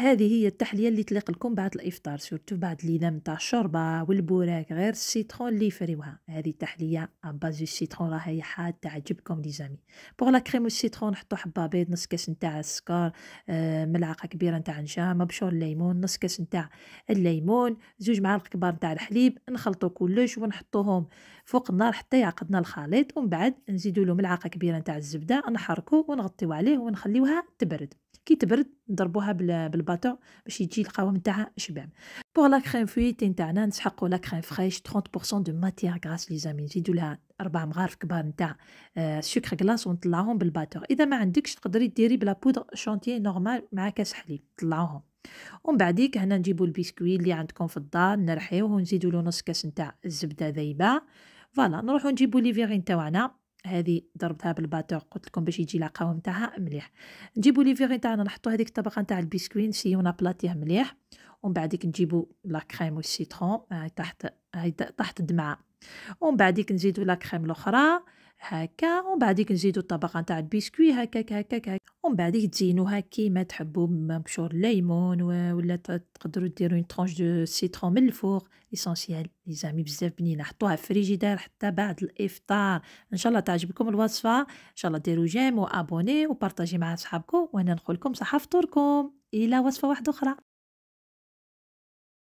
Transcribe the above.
هذه هي التحليه اللي تليق لكم بعد الافطار سورتو بعد لينام تاع الشوربه والبوراك غير السيترون اللي يفريوها هذه التحليه اباز السيترون راه هي حاد تعجبكم لي زامي بوغ لا كريم السيترون نحطو حبه بيض نص كاس نتاع السكر آه، ملعقه كبيره نتاع نشا مبشور الليمون نص كاس نتاع الليمون زوج معالق كبار نتاع الحليب نخلطو كلش ونحطوهم فوق النار حتى يعقدنا الخليط ومن بعد نزيدو له ملعقه كبيره نتاع الزبده نحركو ونغطيو عليه ونخليوها تبرد كي تبرد نضربوها بالباتو باش يجي القوام تاعها شباب بوغ لا كريم فويتي نتاعنا نسحقوا لا كريم فريش 30% دو ماتيير غراس لي زامي نزيدوا لها اربع مغارف كبار نتاع سكر آه، غلاس ونطلعوهم بالباتور اذا ما عندكش تقدري ديري بلا بودر شونتيي نورمال مع كاس حليب طلعوهم ومن بعديك هنا نجيبوا البسكوي اللي عندكم في الدار نرحيوه ونزيدوا له نص كاس نتاع الزبده ذايبه فوالا نروحو نجيبو لي فيغين تاعنا هذه ضربتها بالباتور قلت لكم باش يجي القوام نتاعها مليح نجيبو لي فيغي تاعنا نحطو هذيك الطبقه نتاع البسكوين نسيونا بلاطيه مليح ومن بعديك نجيبو لا كريم والسيترون هاي تحت هاي تحت الدمعه ومن بعديك نزيدو لا كريم الاخرى هكا ومن بعديك نزيدو الطبقه نتاع البسكوي هكاك هكاك هكاك ومن بعديك تزينوها كيما تحبوا مبشور الليمون ولا تقدروا ديروا اون طرونش دو سيترون من الفوق ايسونسييل لي زامي بزاف بنينه حطوها في الفريجيدير حتى بعد الافطار ان شاء الله تعجبكم الوصفه ان شاء الله ديروا جيم وابوني وبارطاجي مع صحابكم وانا نقول لكم صحه فطوركم الى وصفه واحده اخرى